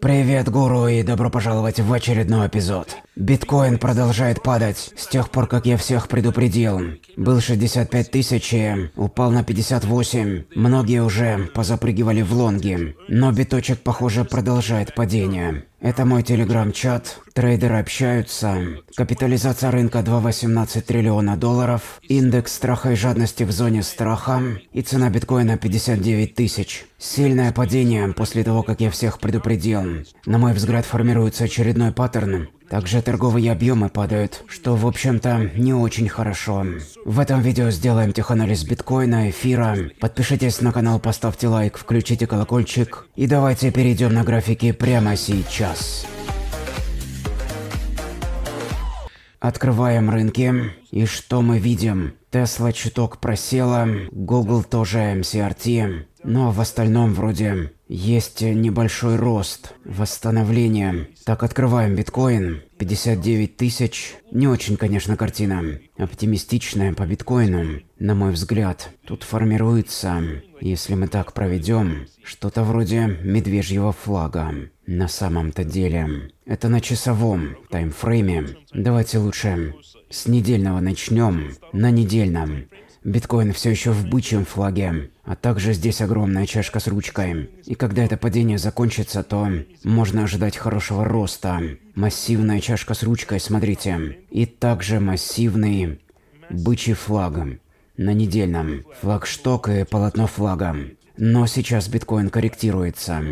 Привет, гуру, и добро пожаловать в очередной эпизод. Биткоин продолжает падать с тех пор, как я всех предупредил. Был 65 тысяч, э, упал на 58. Многие уже позапрыгивали в лонги. Но биточек, похоже, продолжает падение. Это мой телеграм-чат, трейдеры общаются, капитализация рынка 2,18 триллиона долларов, индекс страха и жадности в зоне страха и цена биткоина 59 тысяч. Сильное падение после того, как я всех предупредил. На мой взгляд, формируется очередной паттерн, также торговые объемы падают, что, в общем-то, не очень хорошо. В этом видео сделаем теханализ биткоина, эфира. Подпишитесь на канал, поставьте лайк, включите колокольчик. И давайте перейдем на графики прямо сейчас. Открываем рынки. И что мы видим? Тесла чуток просела, Google тоже MCRT. Но в остальном вроде есть небольшой рост, восстановление. Так, открываем биткоин. 59 тысяч. Не очень, конечно, картина. Оптимистичная по биткоину, на мой взгляд. Тут формируется, если мы так проведем, что-то вроде медвежьего флага. На самом-то деле. Это на часовом таймфрейме. Давайте лучше с недельного начнем. На недельном. Биткоин все еще в бычьем флаге. А также здесь огромная чашка с ручкой. И когда это падение закончится, то можно ожидать хорошего роста. Массивная чашка с ручкой, смотрите. И также массивный бычий флаг. На недельном. Флагшток и полотно флага. Но сейчас биткоин корректируется.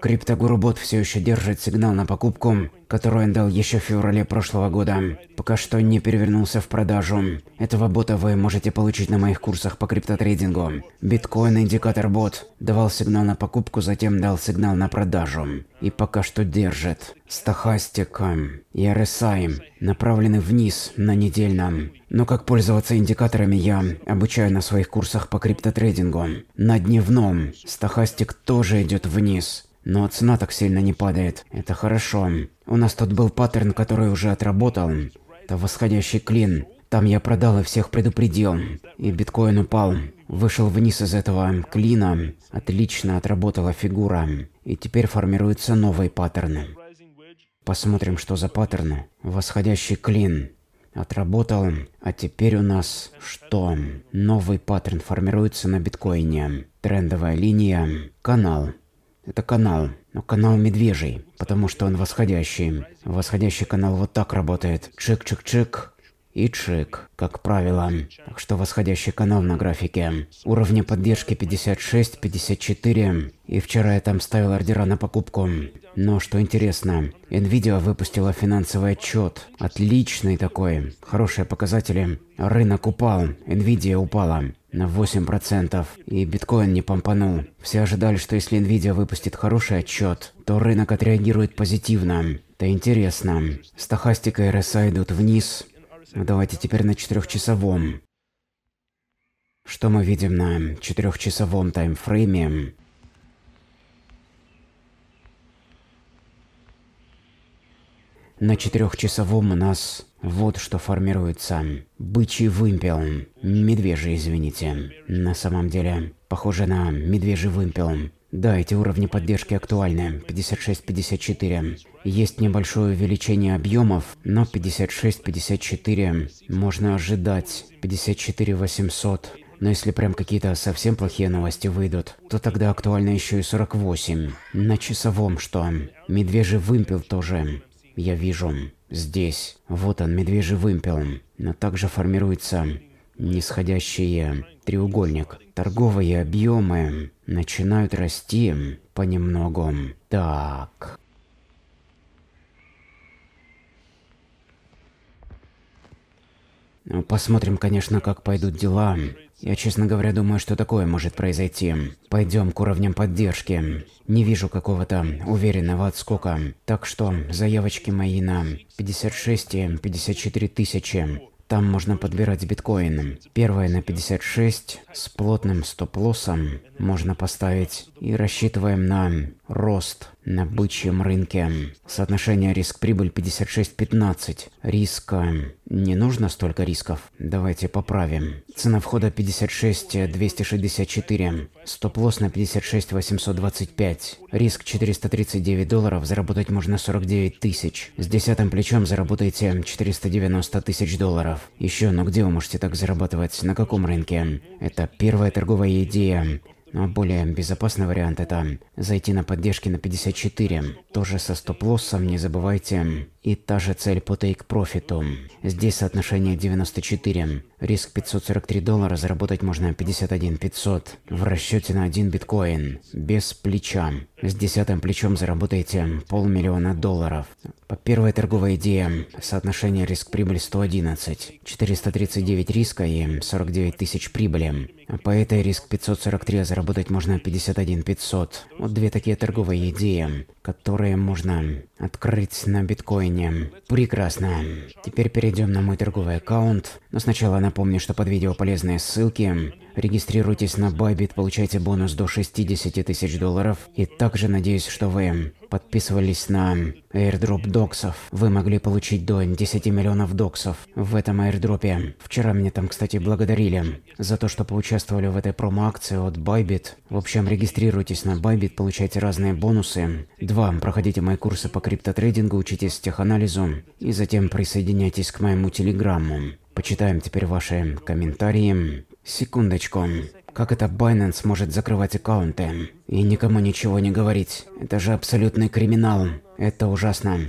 Криптогуру Бот все еще держит сигнал на покупку, который он дал еще в феврале прошлого года. Пока что не перевернулся в продажу. Этого бота вы можете получить на моих курсах по криптотрейдингу. Биткоин индикатор бот давал сигнал на покупку, затем дал сигнал на продажу. И пока что держит. Стахастик и RSI направлены вниз на недельном. Но как пользоваться индикаторами я обучаю на своих курсах по криптотрейдингу. На дневном стахастик тоже идет вниз. Но цена так сильно не падает. Это хорошо. У нас тут был паттерн, который уже отработал. Это восходящий клин. Там я продал и всех предупредил. И биткоин упал. Вышел вниз из этого клина. Отлично отработала фигура. И теперь формируются новые паттерны. Посмотрим, что за паттерн. Восходящий клин. Отработал. А теперь у нас что? Новый паттерн формируется на биткоине. Трендовая линия. Канал. Это канал, но канал медвежий, потому что он восходящий. Восходящий канал вот так работает. Чик-чик-чик, и чик, как правило. Так что восходящий канал на графике. Уровни поддержки 56, 54. И вчера я там ставил ордера на покупку. Но что интересно, Nvidia выпустила финансовый отчет. Отличный такой. Хорошие показатели. Рынок упал. Nvidia упала на 8%, и биткоин не помпанул. Все ожидали, что если Nvidia выпустит хороший отчет, то рынок отреагирует позитивно. Это интересно. Стахастика и РСА идут вниз, ну, давайте теперь на четырехчасовом. Что мы видим на четырехчасовом таймфрейме? На четырехчасовом у нас вот что формируется. Бычий вымпел. Медвежий, извините. На самом деле, похоже на медвежий вымпел. Да, эти уровни поддержки актуальны. 56-54. Есть небольшое увеличение объемов, но 56-54 можно ожидать. 54-800. Но если прям какие-то совсем плохие новости выйдут, то тогда актуально еще и 48. На часовом что? Медвежий вымпел тоже. Я вижу. Здесь. Вот он, медвежий вымпел. Но также формируется нисходящие треугольник. Торговые объемы начинают расти понемногу. Так. Ну, посмотрим, конечно, как пойдут дела. Я, честно говоря, думаю, что такое может произойти. Пойдем к уровням поддержки. Не вижу какого-то уверенного отскока. Так что заявочки мои на 56 и 54 тысячи там можно подбирать биткоины. Первое на 56 с плотным стоп-лоссом можно поставить. И рассчитываем на Рост на бычьем рынке. Соотношение риск-прибыль 56-15. Риска. Не нужно столько рисков. Давайте поправим. Цена входа 56-264. Стоп-лосс на 56-825. Риск 439 долларов. Заработать можно 49 тысяч. С десятым плечом заработаете 490 тысяч долларов. Еще, но ну где вы можете так зарабатывать? На каком рынке? Это первая торговая идея. А более безопасный вариант это зайти на поддержки на 54, тоже со стоп-лоссом, не забывайте. И та же цель по тейк-профиту. Здесь соотношение 94. Риск 543 доллара, заработать можно 51 500. В расчете на 1 биткоин. Без плеча. С десятым плечом заработаете полмиллиона долларов. Первая торговая идея. Соотношение риск-прибыль 111. 439 риска и 49 тысяч прибыли. По этой риск 543 а заработать можно 51 500. Вот две такие торговые идеи, которые можно открыть на биткоине. Прекрасно. Теперь перейдем на мой торговый аккаунт. Но сначала напомню, что под видео полезные ссылки. Регистрируйтесь на Bybit, получайте бонус до 60 тысяч долларов. И также надеюсь, что вы подписывались на аирдроп доксов, вы могли получить до 10 миллионов доксов в этом аирдропе. Вчера мне там, кстати, благодарили за то, что поучаствовали в этой промо-акции от Bybit. В общем, регистрируйтесь на Bybit, получайте разные бонусы. Два. Проходите мои курсы по криптотрейдингу, учитесь теханализу и затем присоединяйтесь к моему телеграмму. Почитаем теперь ваши комментарии. Секундочку. Как это Binance может закрывать аккаунты и никому ничего не говорить? Это же абсолютный криминал. Это ужасно.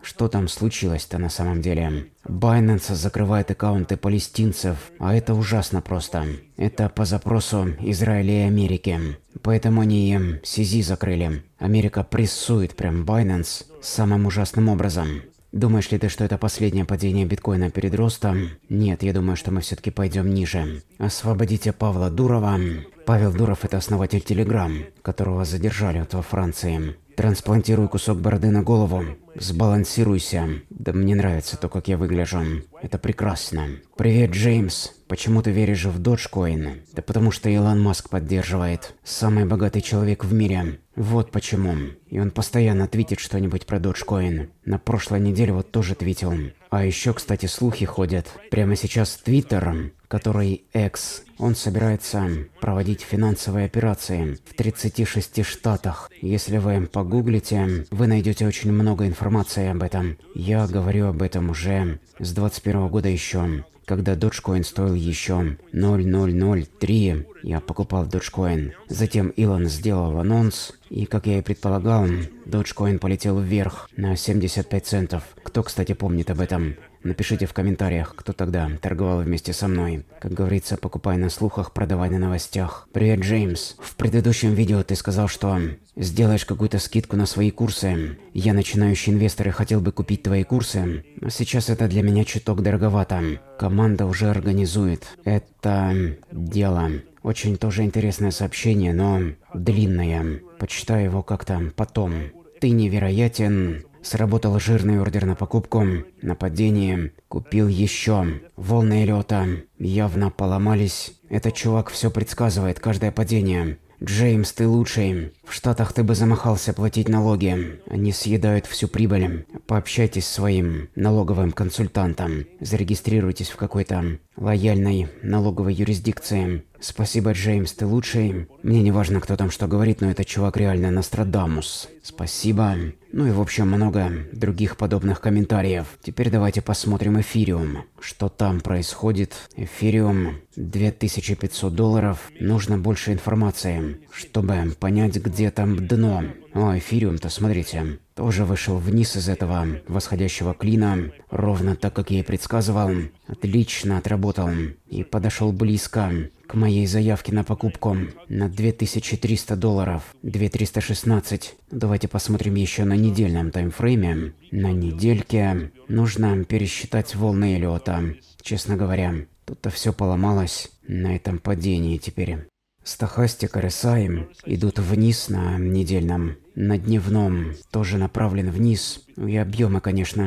Что там случилось-то на самом деле? Binance закрывает аккаунты палестинцев, а это ужасно просто. Это по запросу Израиля и Америки. Поэтому они им CZ закрыли. Америка прессует прям Binance самым ужасным образом. Думаешь ли ты, что это последнее падение биткоина перед ростом? Нет, я думаю, что мы все-таки пойдем ниже. Освободите Павла Дурова. Павел Дуров – это основатель Телеграм, которого задержали вот во Франции. Трансплантируй кусок бороды на голову. Сбалансируйся. Да мне нравится то, как я выгляжу. Это прекрасно. Привет, Джеймс. Почему ты веришь в Доджкоин? Да потому что Илон Маск поддерживает. Самый богатый человек в мире. Вот почему. И он постоянно твитит что-нибудь про Dogecoin. На прошлой неделе вот тоже твитил. А еще, кстати, слухи ходят. Прямо сейчас Твиттер, который X, он собирается проводить финансовые операции в 36 штатах. Если вы погуглите, вы найдете очень много информации об этом. Я говорю об этом уже с 21 года еще когда Dogecoin стоил еще 0,003, я покупал Dogecoin. Затем Илон сделал анонс, и, как я и предполагал, Dogecoin полетел вверх на 75 центов. Кто, кстати, помнит об этом? Напишите в комментариях, кто тогда торговал вместе со мной. Как говорится, покупай на слухах, продавай на новостях. Привет, Джеймс. В предыдущем видео ты сказал, что сделаешь какую-то скидку на свои курсы. Я начинающий инвестор и хотел бы купить твои курсы, но сейчас это для меня чуток дороговато. Команда уже организует. Это дело. Очень тоже интересное сообщение, но длинное. Почитаю его как-то потом. Ты невероятен. Сработал жирный ордер на покупку, нападение, купил еще. Волны лета явно поломались. Этот чувак все предсказывает, каждое падение. Джеймс, ты лучший. В Штатах ты бы замахался платить налоги. Они съедают всю прибыль. Пообщайтесь с своим налоговым консультантом. Зарегистрируйтесь в какой-то лояльной налоговой юрисдикции. Спасибо, Джеймс, ты лучший. Мне не важно, кто там что говорит, но этот чувак реально Нострадамус. Спасибо. Ну и в общем много других подобных комментариев. Теперь давайте посмотрим эфириум. Что там происходит? Эфириум 2500 долларов. Нужно больше информации, чтобы понять, где там дно. О, эфириум-то, смотрите тоже вышел вниз из этого восходящего клина, ровно так, как я и предсказывал. Отлично отработал и подошел близко к моей заявке на покупку на 2300 долларов, 2316. Давайте посмотрим еще на недельном таймфрейме. На недельке нужно пересчитать волны Эллиота. Честно говоря, тут-то все поломалось на этом падении теперь. Стахастик, РСА идут вниз на недельном на дневном тоже направлен вниз, и объема, конечно,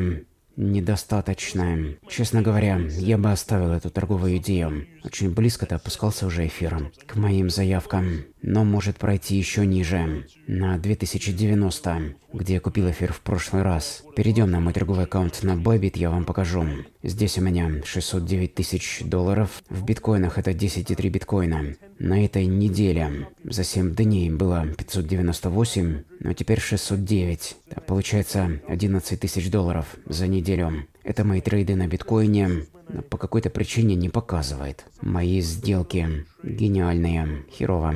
недостаточно. Честно говоря, я бы оставил эту торговую идею. Очень близко-то опускался уже эфиром к моим заявкам, но может пройти еще ниже, на 2090, где я купил эфир в прошлый раз. Перейдем на мой торговый аккаунт на Bybit, я вам покажу. Здесь у меня 609 тысяч долларов, в биткоинах это 10,3 биткоина. На этой неделе за 7 дней было 598, но теперь 609. Получается 11 тысяч долларов за неделю. Это мои трейды на биткоине по какой-то причине не показывает. Мои сделки гениальные. Херово.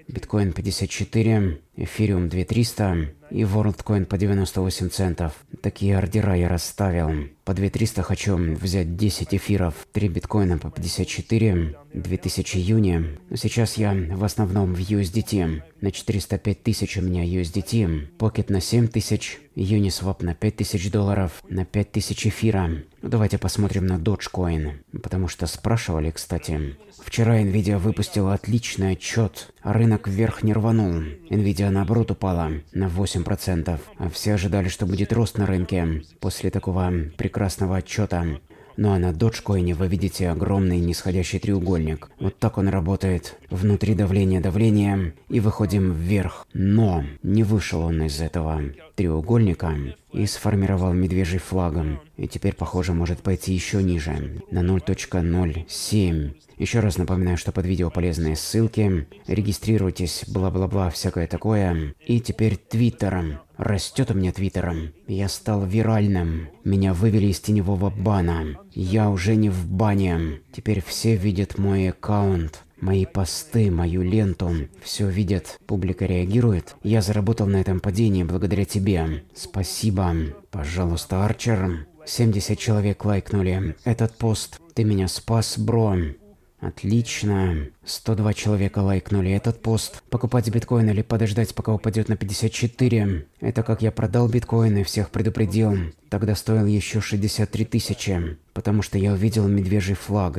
биткоин 54. Эфириум 2300 и WorldCoin по 98 центов. Такие ордера я расставил. По 2300 хочу взять 10 эфиров, 3 биткоина по 54, 2000 юни. Но сейчас я в основном в USDT. На 405 тысяч у меня USDT, Pocket на 7 тысяч, Uniswap на 5 тысяч долларов, на 5 тысяч эфира. Ну, давайте посмотрим на Dogecoin, потому что спрашивали, кстати. Вчера Nvidia выпустила отличный отчет, рынок вверх не рванул. Nvidia нефти, наоборот, упала на 8%. Все ожидали, что будет рост на рынке после такого прекрасного отчета. Ну а на доджкоине вы видите огромный нисходящий треугольник. Вот так он работает. Внутри давление давление и выходим вверх. Но не вышел он из этого треугольника и сформировал медвежий флагом. И теперь, похоже, может пойти еще ниже, на 0.07. Еще раз напоминаю, что под видео полезные ссылки. Регистрируйтесь, бла-бла-бла, всякое такое. И теперь твиттером. Растет у меня твиттером. Я стал виральным. Меня вывели из теневого бана. Я уже не в бане. Теперь все видят мой аккаунт мои посты, мою ленту. Все видят, публика реагирует. Я заработал на этом падении благодаря тебе. Спасибо. Пожалуйста, Арчер. 70 человек лайкнули этот пост. Ты меня спас, бро. Отлично. 102 человека лайкнули этот пост. Покупать биткоин или подождать, пока упадет на 54. Это как я продал биткоин и всех предупредил. Тогда стоил еще 63 тысячи потому что я увидел медвежий флаг.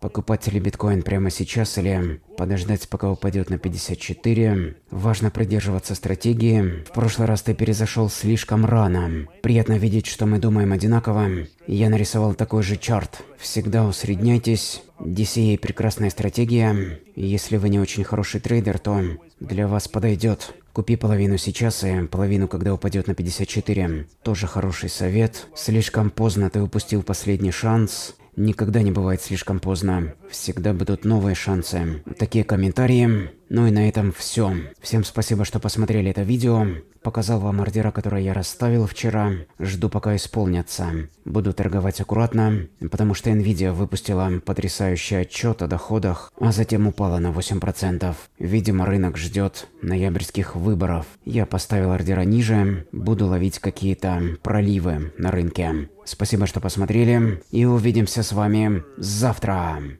Покупать ли биткоин прямо сейчас или подождать, пока упадет на 54. Важно придерживаться стратегии. В прошлый раз ты перезашел слишком рано. Приятно видеть, что мы думаем одинаково. Я нарисовал такой же чарт. Всегда усредняйтесь. DCA прекрасная стратегия. Если вы не очень хороший трейдер, то для вас подойдет. Купи половину сейчас и половину, когда упадет на 54. Тоже хороший совет. Слишком поздно ты упустил последний шанс. Никогда не бывает слишком поздно. Всегда будут новые шансы. Такие комментарии ну и на этом все. Всем спасибо, что посмотрели это видео. Показал вам ордера, которые я расставил вчера. Жду, пока исполнятся. Буду торговать аккуратно, потому что Nvidia выпустила потрясающий отчет о доходах, а затем упала на 8%. Видимо, рынок ждет ноябрьских выборов. Я поставил ордера ниже, буду ловить какие-то проливы на рынке. Спасибо, что посмотрели, и увидимся с вами завтра.